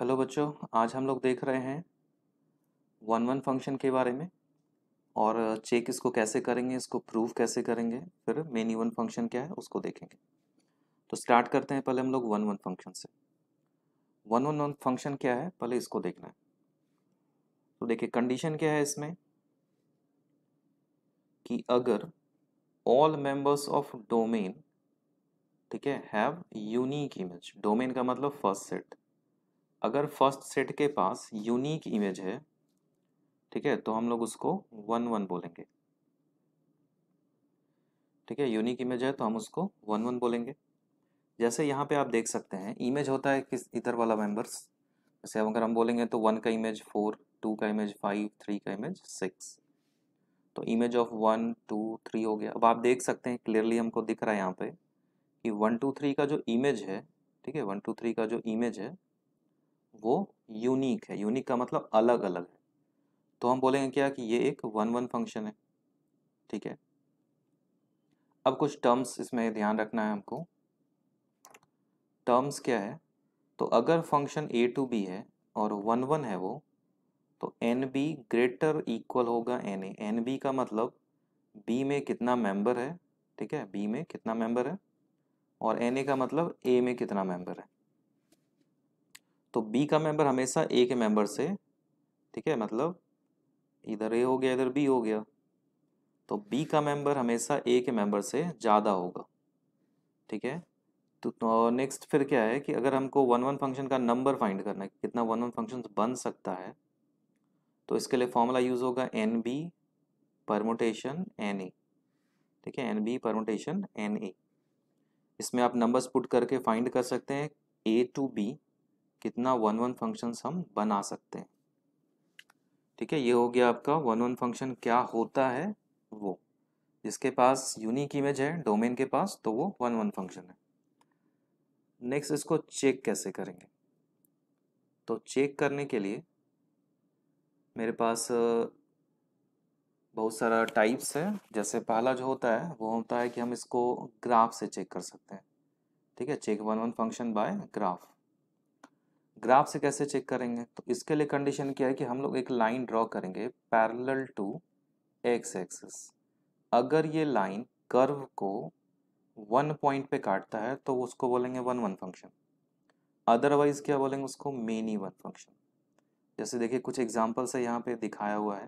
hello बच्चों आज हम लोग देख रहे हैं वन वन फंक्शन के बारे में और चेक इसको कैसे करेंगे इसको प्रूव कैसे करेंगे फिर मेन वन फंक्शन क्या है उसको देखेंगे तो स्टार्ट करते हैं पहले हम लोग वन वन फंक्शन से वन वन वन फंक्शन क्या है पहले इसको देखना है तो देखिए कंडीशन क्या है इसमें कि अगर ऑल मेंबर्स ऑफ डोमेन ठीक है हैव यूनिक इमेज डोमेन का मतलब फर्स्ट सेट अगर फर्स्ट सेट के पास यूनिक इमेज है ठीक है तो हम लोग उसको वन वन बोलेंगे ठीक है यूनिक इमेज है तो हम उसको वन वन बोलेंगे जैसे यहाँ पे आप देख सकते हैं इमेज होता है किस इधर वाला मेंबर्स जैसे अगर हम बोलेंगे तो वन का इमेज फोर टू का इमेज फाइव थ्री का इमेज सिक्स तो image of one two three हो गया अब आप देख सकते हैं क्लियरली हमको दिख रहा है यहाँ पे कि वन टू थ्री का जो इमेज है ठीक है वन टू थ्री का जो इमेज है वो यूनिक है यूनिक का मतलब अलग अलग है तो हम बोलेंगे क्या कि ये एक वन वन फंक्शन है ठीक है अब कुछ टर्म्स इसमें ध्यान रखना है हमको टर्म्स क्या है तो अगर फंक्शन ए टू बी है और वन वन है वो तो एन बी ग्रेटर इक्वल होगा एन ए एन बी का मतलब बी में कितना मेंबर है ठीक है बी में कितना मेंबर है और एन ए का मतलब ए में कितना मेंबर है तो बी का मेंबर हमेशा ए के मेंबर से ठीक है मतलब इधर ए हो गया इधर बी हो गया तो बी का मेंबर हमेशा ए के मेंबर से ज़्यादा होगा ठीक है तो नेक्स्ट तो फिर क्या है कि अगर हमको वन वन फंक्शन का नंबर फाइंड करना है कितना वन वन फंक्शन बन सकता है तो इसके लिए फॉर्मूला यूज़ होगा N B permutation N A ठीक है N B permutation N A इसमें आप नंबर्स पुट करके फाइंड कर सकते हैं ए टू बी कितना वन वन फंक्शन हम बना सकते हैं ठीक है ये हो गया आपका वन वन फंक्शन क्या होता है वो जिसके पास यूनिक इमेज है डोमेन के पास तो वो वन वन फंक्शन है नेक्स्ट इसको चेक कैसे करेंगे तो चेक करने के लिए मेरे पास बहुत सारा टाइप्स है जैसे पहला जो होता है वो होता है कि हम इसको ग्राफ से चेक कर सकते हैं ठीक है check one one function by graph graph से कैसे चेक करेंगे तो इसके लिए कंडीशन क्या है कि हम लोग एक लाइन ड्रॉ करेंगे पैरेलल टू एक्स एक्सिस अगर ये लाइन कर्व को वन पॉइंट पे काटता है तो उसको बोलेंगे वन वन फंक्शन अदरवाइज क्या बोलेंगे उसको मेनी वन फंक्शन जैसे देखिए कुछ एग्जाम्पल से यहाँ पे दिखाया हुआ है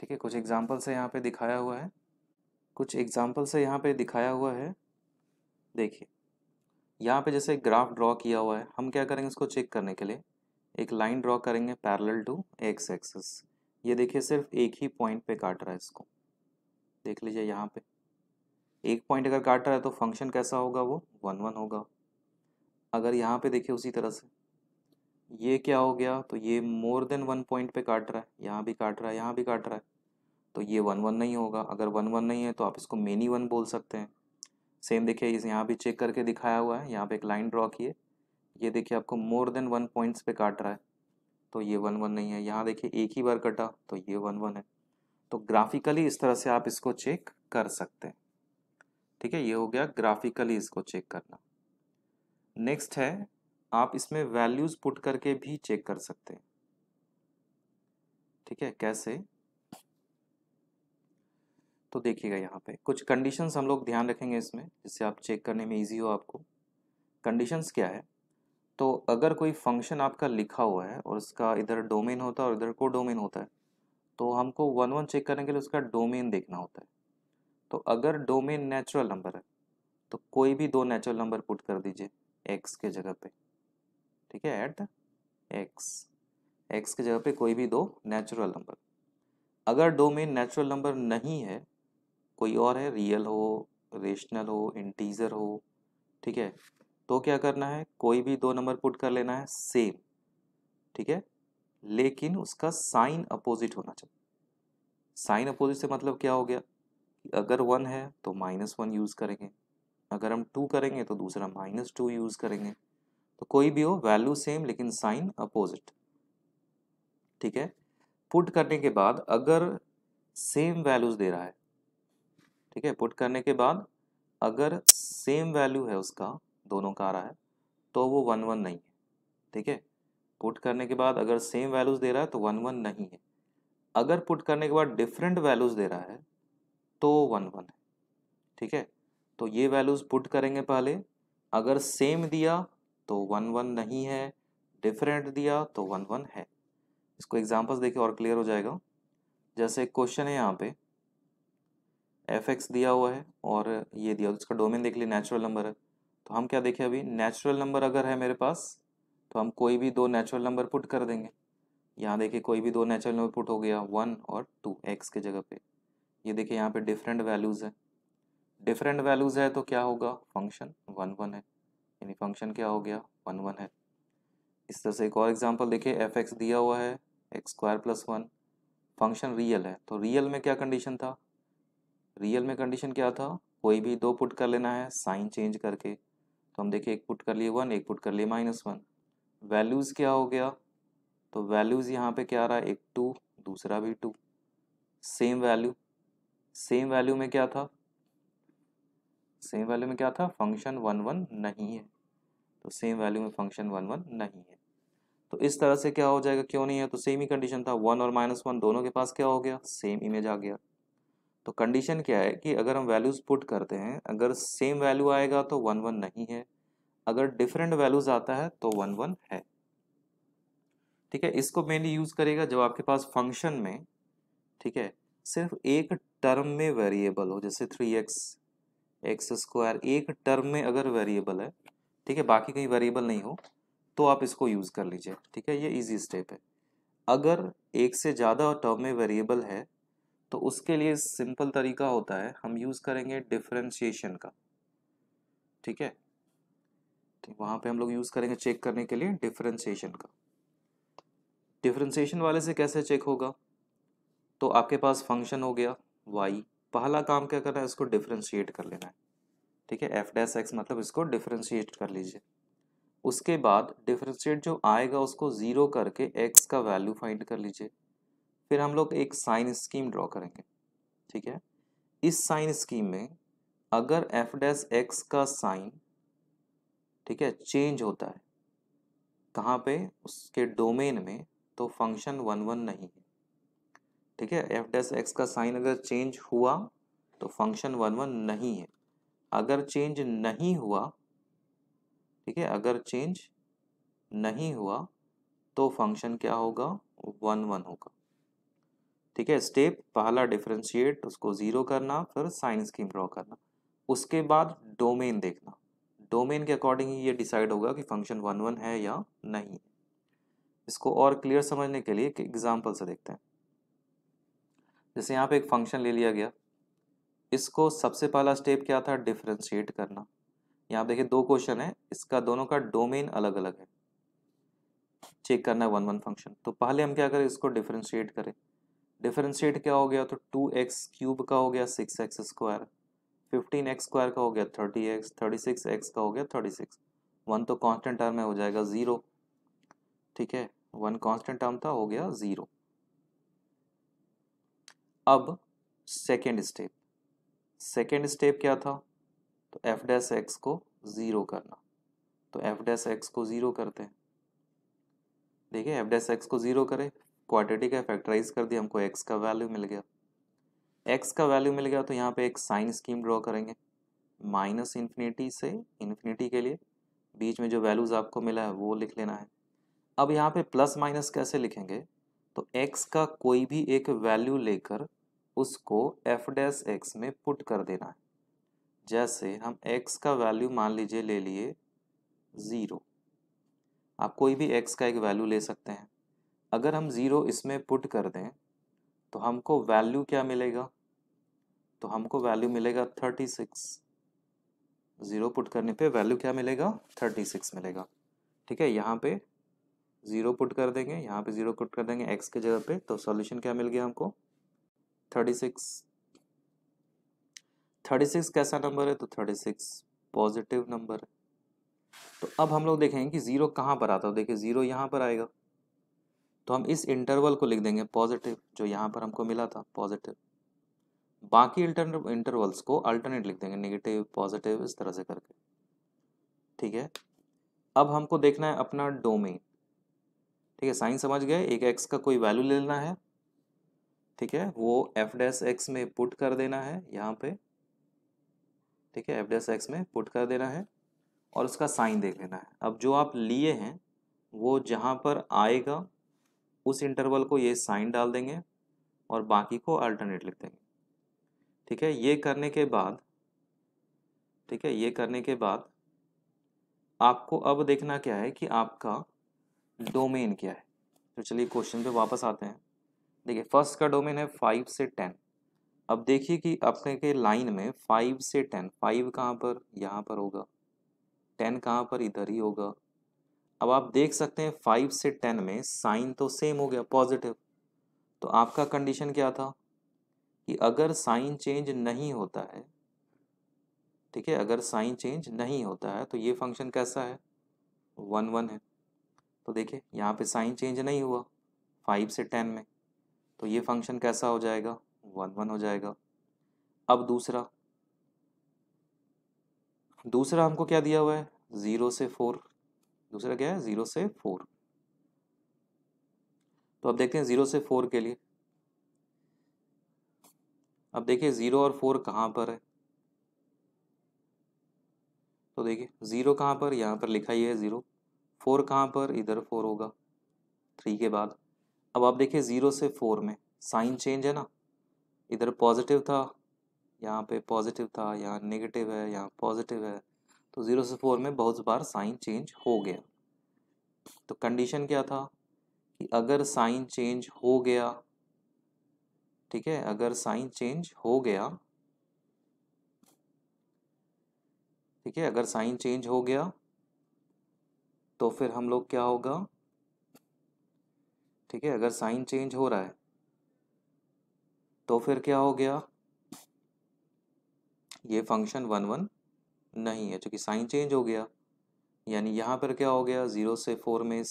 ठीक है कुछ एग्जाम्पल से यहाँ पे दिखाया हुआ है कुछ एग्जाम्पल से यहाँ पे दिखाया हुआ है देखिए यहाँ पे जैसे ग्राफ ड्रॉ किया हुआ है हम क्या करेंगे इसको चेक करने के लिए एक लाइन ड्रॉ करेंगे पैरेलल टू एक्स एक्सेस ये देखिए सिर्फ एक ही पॉइंट पे काट रहा है इसको देख लीजिए यहाँ पे एक पॉइंट अगर काट रहा है तो फंक्शन कैसा होगा वो वन वन होगा अगर यहाँ पे देखिए उसी तरह से ये क्या हो गया तो ये मोर देन वन पॉइंट पे काट रहा है यहाँ भी काट रहा है यहाँ भी काट रहा है तो ये वन वन नहीं होगा अगर वन वन नहीं है तो आप इसको मेनी वन बोल सकते हैं सेम देखिए इस यहाँ भी चेक करके दिखाया हुआ है यहाँ पे एक लाइन ड्रॉ किए ये देखिए आपको मोर देन वन पॉइंट्स पे काट रहा है तो ये वन वन नहीं है यहाँ देखिए एक ही बार कटा तो ये वन वन है तो ग्राफिकली इस तरह से आप इसको चेक कर सकते हैं ठीक है ये हो गया ग्राफिकली इसको चेक करना नेक्स्ट है आप इसमें वैल्यूज पुट करके भी चेक कर सकते हैं ठीक है कैसे तो देखिएगा यहाँ पे कुछ कंडीशंस हम लोग ध्यान रखेंगे इसमें जिससे आप चेक करने में इजी हो आपको कंडीशंस क्या है तो अगर कोई फंक्शन आपका लिखा हुआ है और उसका इधर डोमेन होता है और इधर को डोमेन होता है तो हमको वन वन चेक करने के लिए उसका डोमेन देखना होता है तो अगर डोमेन नेचुरल नंबर है तो कोई भी दो नेचुरल नंबर पुट कर दीजिए एक्स के जगह पे ठीक है एट एक्स एक्स के जगह पे कोई भी दो नेचुरल नंबर अगर डोमेन नेचुरल नंबर नहीं है कोई और है रियल हो रेशनल हो इंटीजर हो ठीक है तो क्या करना है कोई भी दो नंबर पुट कर लेना है सेम ठीक है लेकिन उसका साइन अपोजिट होना चाहिए साइन अपोजिट से मतलब क्या हो गया कि अगर वन है तो माइनस वन यूज़ करेंगे अगर हम टू करेंगे तो दूसरा माइनस टू यूज़ करेंगे तो कोई भी हो वैल्यू सेम लेकिन साइन अपोजिट ठीक है पुट करने के बाद अगर सेम वैल्यूज़ दे रहा है ठीक है पुट करने के बाद अगर सेम वैल्यू है उसका दोनों का आ रहा है तो वो वन वन नहीं है ठीक है पुट करने के बाद अगर सेम वैल्यूज़ दे रहा है तो वन वन नहीं है अगर पुट करने के बाद डिफरेंट वैल्यूज़ दे रहा है तो वन वन है ठीक है तो ये वैल्यूज़ पुट करेंगे पहले अगर सेम दिया तो वन वन नहीं है डिफरेंट दिया तो वन वन है इसको एग्जाम्पल्स देखिए और क्लियर हो जाएगा जैसे क्वेश्चन है यहाँ पे एफ एक्स दिया हुआ है और ये दिया उसका तो डोमेन देख लिए नेचुरल नंबर है तो हम क्या देखें अभी नेचुरल नंबर अगर है मेरे पास तो हम कोई भी दो नेचुरल नंबर पुट कर देंगे यहाँ देखिए कोई भी दो नेचुरल नंबर पुट हो गया वन और टू एक्स के जगह पे ये देखिए यहाँ पे डिफरेंट वैल्यूज़ है डिफरेंट वैल्यूज़ है तो क्या होगा फंक्शन वन वन है यानी फंक्शन क्या हो गया वन वन है इस तरह से एक और एग्जाम्पल देखिए एफ एक्स दिया हुआ है X square plus one function real है तो रियल में क्या कंडीशन था रियल में कंडीशन क्या था कोई भी दो पुट कर लेना है साइन चेंज करके तो हम देखिए एक पुट कर लिए वन एक पुट कर लिए माइनस वन वैल्यूज़ क्या हो गया तो वैल्यूज़ यहाँ पे क्या आ रहा है एक टू दूसरा भी two same value same value में क्या था सेम वैल्यू में क्या था फंक्शन वन वन नहीं है तो सेम वैल्यू में फंक्शन वन वन नहीं है तो इस तरह से क्या हो जाएगा क्यों नहीं है तो सेम ही कंडीशन था वन और माइनस वन दोनों के पास क्या हो गया सेम इमेज आ गया तो कंडीशन क्या है कि अगर हम वैल्यूज़ पुट करते हैं अगर सेम वैल्यू आएगा तो वन वन नहीं है अगर डिफरेंट वैल्यूज़ आता है तो वन वन है ठीक है इसको मेनली यूज़ करेगा जब आपके पास फंक्शन में ठीक है सिर्फ एक टर्म में वेरिएबल हो जैसे थ्री एक्स एक्स स्क्वायर एक टर्म में अगर वेरिएबल है ठीक है बाकी कहीं वेरिएबल नहीं हो तो आप इसको यूज़ कर लीजिए ठीक है ये इजी स्टेप है अगर एक से ज़्यादा टर्म में वेरिएबल है तो उसके लिए सिंपल तरीका होता है हम यूज़ करेंगे डिफ्रेंशिएशन का ठीक है तो वहां पे हम लोग यूज़ करेंगे चेक करने के लिए डिफरेंशिएशन का डिफरेंशिएशन वाले से कैसे चेक होगा तो आपके पास फंक्शन हो गया वाई पहला काम क्या करना है इसको डिफरेंशिएट कर लेना है ठीक है एफ डैस एक्स मतलब इसको डिफ्रेंशिएट कर लीजिए उसके बाद डिफरेंशिएट जो आएगा उसको ज़ीरो करके एक्स का वैल्यू फाइंड कर लीजिए फिर हम लोग एक साइन स्कीम ड्रॉ करेंगे ठीक है इस साइन स्कीम में अगर एफ डैस एक्स का साइन ठीक है चेंज होता है कहाँ पे उसके डोमेन में तो फंक्शन वन वन नहीं है ठीक है एफ डैस एक्स का साइन अगर चेंज हुआ तो फंक्शन वन वन नहीं है अगर चेंज नहीं हुआ ठीक है अगर चेंज नहीं हुआ तो फंक्शन क्या होगा वन वन होगा ठीक है स्टेप पहला डिफ्रेंशिएट उसको ज़ीरो करना फिर साइन स्कीम ड्रॉ करना उसके बाद डोमेन देखना डोमेन के अकॉर्डिंग ही ये डिसाइड होगा कि फंक्शन वन वन है या नहीं इसको और क्लियर समझने के लिए एक एग्जाम्पल से देखते हैं जैसे यहाँ पे एक फंक्शन ले लिया गया इसको सबसे पहला स्टेप क्या था डिफ्रेंशिएट करना यहाँ देखिए दो क्वेश्चन है इसका दोनों का डोमेन अलग अलग है चेक करना है वन वन फंक्शन तो पहले हम क्या करें इसको डिफ्रेंशिएट करें डिफरेंशिएट क्या हो गया तो टू एक्स क्यूब का हो गया six X square fifteen X square का हो गया thirty X thirty six X का हो गया थर्टी सिक्स वन तो कांस्टेंट टर्म में हो जाएगा ज़ीरो ठीक है वन कांस्टेंट टर्म था हो गया ज़ीरो अब सेकेंड स्टेप सेकेंड स्टेप क्या था तो एफ डैस एक्स को ज़ीरो करना तो एफ डैस एक्स को ज़ीरो करते हैं देखिए एफ डैस एक्स को ज़ीरो करें क्वाटिटी का फैक्टराइज कर दिया हमको एक्स का वैल्यू मिल गया एक्स का वैल्यू मिल गया तो यहाँ पे एक साइन स्कीम ड्रॉ करेंगे माइनस इन्फिनिटी से इन्फिनिटी के लिए बीच में जो वैल्यूज़ आपको मिला है वो लिख लेना है अब यहाँ पे प्लस माइनस कैसे लिखेंगे तो एक्स का कोई भी एक वैल्यू लेकर उसको एफ डैस एक्स में पुट कर देना है जैसे हम एक्स का वैल्यू मान लीजिए ले लिए ज़ीरो आप कोई भी एक्स का एक वैल्यू ले सकते हैं अगर हम ज़ीरो इसमें पुट कर दें तो हमको वैल्यू क्या मिलेगा तो हमको वैल्यू मिलेगा थर्टी सिक्स ज़ीरो पुट करने पे वैल्यू क्या मिलेगा थर्टी सिक्स मिलेगा ठीक है यहाँ पे ज़ीरो पुट कर देंगे यहाँ पे ज़ीरो पुट कर देंगे एक्स के जगह पे तो सॉल्यूशन क्या मिल गया हमको थर्टी सिक्स थर्टी सिक्स कैसा नंबर है तो थर्टी सिक्स पॉजिटिव नंबर है तो अब हम लोग देखेंगे कि ज़ीरो कहाँ पर आता है देखिए ज़ीरो यहाँ पर आएगा तो हम इस इंटरवल को लिख देंगे पॉजिटिव जो यहाँ पर हमको मिला था पॉजिटिव बाकी इंटरवल्स को अल्टरनेट लिख देंगे नेगेटिव पॉजिटिव इस तरह से करके ठीक है अब हमको देखना है अपना डोमेन ठीक है साइन समझ गए एक एक्स का कोई वैल्यू ले लेना है ठीक है वो एफ डैस एक्स में पुट कर देना है यहाँ पे ठीक है एफ डैस एक्स में पुट कर देना है और उसका साइन देख लेना है अब जो आप लिए हैं वो जहाँ पर आएगा उस इंटरवल को ये साइन डाल देंगे और बाकी को अल्टरनेट लिख देंगे ठीक है ये करने के बाद ठीक है ये करने के बाद आपको अब देखना क्या है कि आपका डोमेन क्या है तो चलिए क्वेश्चन पे वापस आते हैं देखिए फर्स्ट का डोमेन है फाइव से टेन अब देखिए कि अपने के लाइन में फाइव से टेन फाइव कहाँ पर यहाँ पर होगा टेन कहाँ पर इधर ही होगा अब आप देख सकते हैं फाइव से टेन में साइन तो सेम हो गया पॉजिटिव तो आपका कंडीशन क्या था कि अगर साइन चेंज नहीं होता है ठीक है अगर साइन चेंज नहीं होता है तो ये फंक्शन कैसा है वन वन है तो देखिए यहाँ पे साइन चेंज नहीं हुआ फाइव से टेन में तो ये फंक्शन कैसा हो जाएगा वन वन हो जाएगा अब दूसरा दूसरा हमको क्या दिया हुआ है ज़ीरो से फोर दूसरा क्या है ज़ीरो से फोर तो अब देखते हैं ज़ीरो से फोर के लिए अब देखिए ज़ीरो और फोर कहाँ पर है तो देखिए ज़ीरो कहाँ पर यहाँ पर लिखा ही है ज़ीरो फोर कहाँ पर इधर फोर होगा थ्री के बाद अब आप देखिए ज़ीरो से फोर में साइन चेंज है ना इधर पॉजिटिव था यहाँ पे पॉजिटिव था यहाँ नेगेटिव है यहाँ पॉजिटिव है तो ज़ीरो से फोर में बहुत बार साइन चेंज हो गया तो कंडीशन क्या था कि अगर साइन चेंज हो गया ठीक है अगर साइन चेंज हो गया ठीक है अगर साइन चेंज हो गया तो फिर हम लोग क्या होगा ठीक है अगर साइन चेंज हो रहा है तो फिर क्या हो गया ये फंक्शन वन वन नहीं है क्योंकि साइन चेंज हो गया यानी यहाँ पर क्या हो गया ज़ीरो से फोर में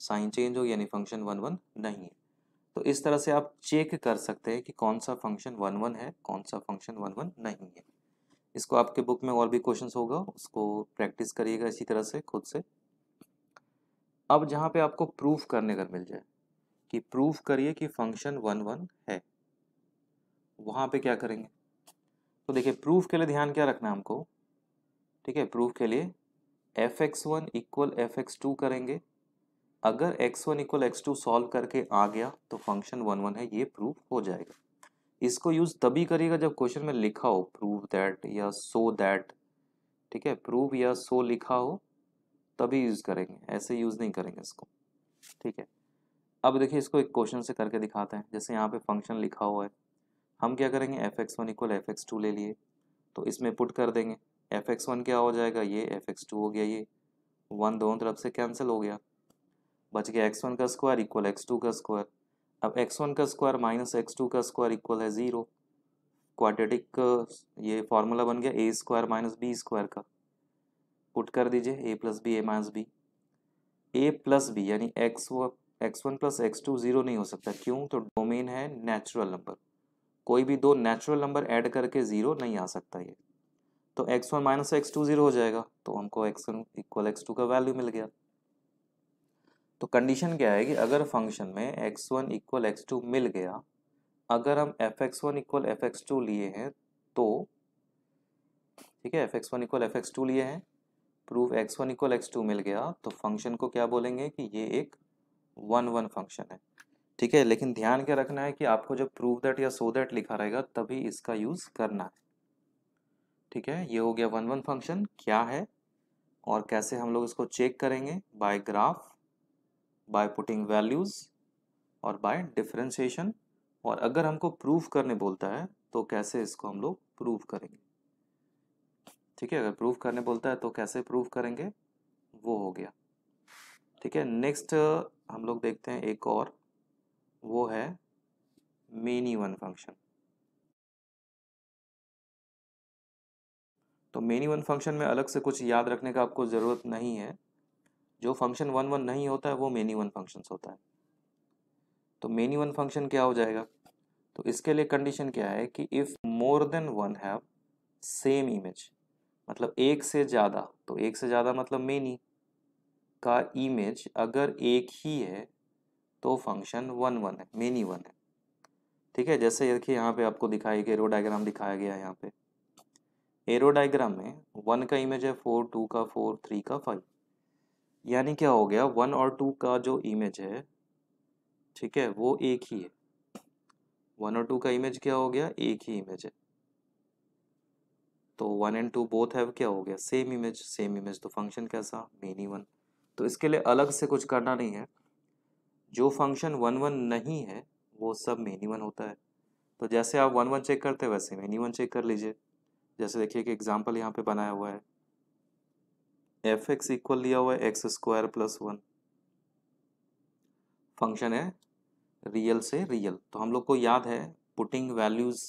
साइन चेंज हो गया यानी फंक्शन वन वन नहीं है तो इस तरह से आप चेक कर सकते हैं कि कौन सा फंक्शन वन वन है कौन सा फंक्शन वन वन नहीं है इसको आपके बुक में और भी क्वेश्चन होगा उसको प्रैक्टिस करिएगा इसी तरह से खुद से अब जहाँ पे आपको प्रूफ करने का मिल जाए कि प्रूफ करिए कि फंक्शन वन वन है वहाँ पे क्या करेंगे तो देखिए प्रूफ के लिए ध्यान क्या रखना है हमको ठीक है प्रूफ के लिए F X one equal F X two करेंगे अगर X one equal X two solve करके आ गया तो फंक्शन वन वन है ये प्रूफ हो जाएगा इसको यूज़ तभी करिएगा जब क्वेश्चन में लिखा हो प्रूव दैट या सो दैट ठीक है प्रूव या सो लिखा हो तभी यूज़ करेंगे ऐसे यूज़ नहीं करेंगे इसको ठीक है अब देखिए इसको एक क्वेश्चन से करके दिखाते हैं जैसे यहाँ पे फंक्शन लिखा हुआ है हम क्या करेंगे F X one equal F X two ले लिए तो इसमें पुट कर देंगे एफ एक्स वन क्या हो जाएगा ये एफ एक्स टू हो गया ये वन दोनों तरफ से कैंसिल हो गया बच गया एक्स वन का स्क्वायर इक्वल एक्स टू का स्क्वायर अब एक्स वन का स्क्वायर माइनस एक्स टू का स्क्वायर इक्वल है ज़ीरो क्वाड्रेटिक uh, ये फार्मूला बन गया A square minus B square का पुट कर दीजिए A plus B A minus B A plus B यानी X one X one plus X two zero नहीं हो सकता क्यों तो डोमेन है नेचुरल नंबर कोई भी दो नेचुरल नंबर ऐड करके ज़ीरो नहीं आ सकता ये तो X one minus X two zero हो जाएगा तो हमको X one equal X two का वैल्यू मिल गया तो कंडीशन क्या है कि अगर फंक्शन में X one equal X two मिल गया अगर हम F X one equal F X two लिए हैं तो ठीक है F X one equal F X two लिए हैं proof X one equal X two मिल गया तो फंक्शन को क्या बोलेंगे कि ये एक वन वन फंक्शन है ठीक है लेकिन ध्यान क्या रखना है कि आपको जब प्रूव दैट या सो दैट लिखा रहेगा तभी इसका यूज करना है ठीक है ये हो गया वन वन फंक्शन क्या है और कैसे हम लोग इसको चेक करेंगे by graph by putting values और बाय डिफ्रेंशिएशन और अगर हमको प्रूफ करने बोलता है तो कैसे इसको हम लोग प्रूव करेंगे ठीक है अगर प्रूफ करने बोलता है तो कैसे प्रूफ करेंगे वो हो गया ठीक है नेक्स्ट हम लोग देखते हैं एक और वो है मेनी वन फंक्शन तो मेनी वन फंक्शन में अलग से कुछ याद रखने का आपको ज़रूरत नहीं है जो फंक्शन वन वन नहीं होता है वो मेनी वन फंक्शन होता है तो मेनी वन फंक्शन क्या हो जाएगा तो इसके लिए कंडीशन क्या है कि if more than one have same image मतलब एक से ज़्यादा तो एक से ज़्यादा मतलब मेनी e का इमेज अगर एक ही है तो फंक्शन वन वन है मेनी वन है ठीक है जैसे देखिए यहाँ पे आपको दिखाई गई एरो डायग्राम दिखाया गया है यहाँ पे एरो डायग्राम में वन का इमेज है फोर टू का फोर थ्री का फाइव यानी क्या हो गया वन और टू का जो इमेज है ठीक है वो एक ही है वन और टू का इमेज क्या हो गया एक ही इमेज है तो one and two both have क्या हो गया सेम इमेज सेम इमेज तो फंक्शन कैसा मेनी वन तो इसके लिए अलग से कुछ करना नहीं है जो फंक्शन वन वन नहीं है वो सब मेनी वन होता है तो जैसे आप वन वन चेक करते वैसे मेनी वन चेक कर लीजिए जैसे देखिए कि एग्जाम्पल यहाँ पे बनाया हुआ है एफ एक्स इक्वल लिया हुआ है X square plus one function है रियल से रियल तो हम लोग को याद है पुटिंग वैल्यूज़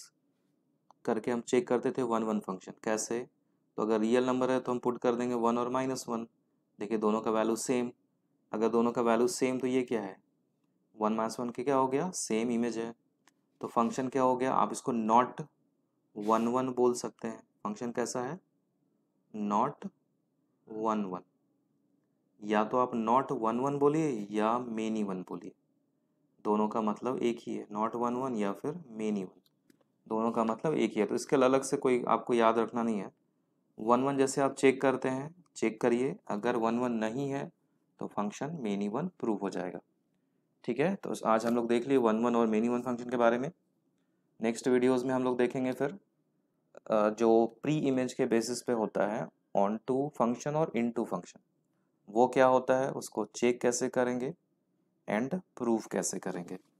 करके हम चेक करते थे वन वन फंक्शन कैसे तो अगर रियल नंबर है तो हम पुट कर देंगे वन और माइनस वन देखिए दोनों का वैल्यू सेम अगर दोनों का वैल्यू सेम तो ये क्या है वन माइनस वन के क्या हो गया सेम इमेज है तो फंक्शन क्या हो गया आप इसको नॉट वन वन बोल सकते हैं फंक्शन कैसा है नॉट वन वन या तो आप नॉट वन वन बोलिए या मेनी वन बोलिए दोनों का मतलब एक ही है नॉट वन वन या फिर मेनी वन दोनों का मतलब एक ही है तो इसके अलग से कोई आपको याद रखना नहीं है वन वन जैसे आप चेक करते हैं चेक करिए अगर वन वन नहीं है तो फंक्शन मेनी वन प्रूव हो जाएगा ठीक है तो आज हम लोग देख लिए वन वन और मेनी वन फंक्शन के बारे में नेक्स्ट वीडियोस में हम लोग देखेंगे फिर जो प्री इमेज के बेसिस पे होता है ऑन टू फंक्शन और इन टू फंक्शन वो क्या होता है उसको चेक कैसे करेंगे एंड प्रूव कैसे करेंगे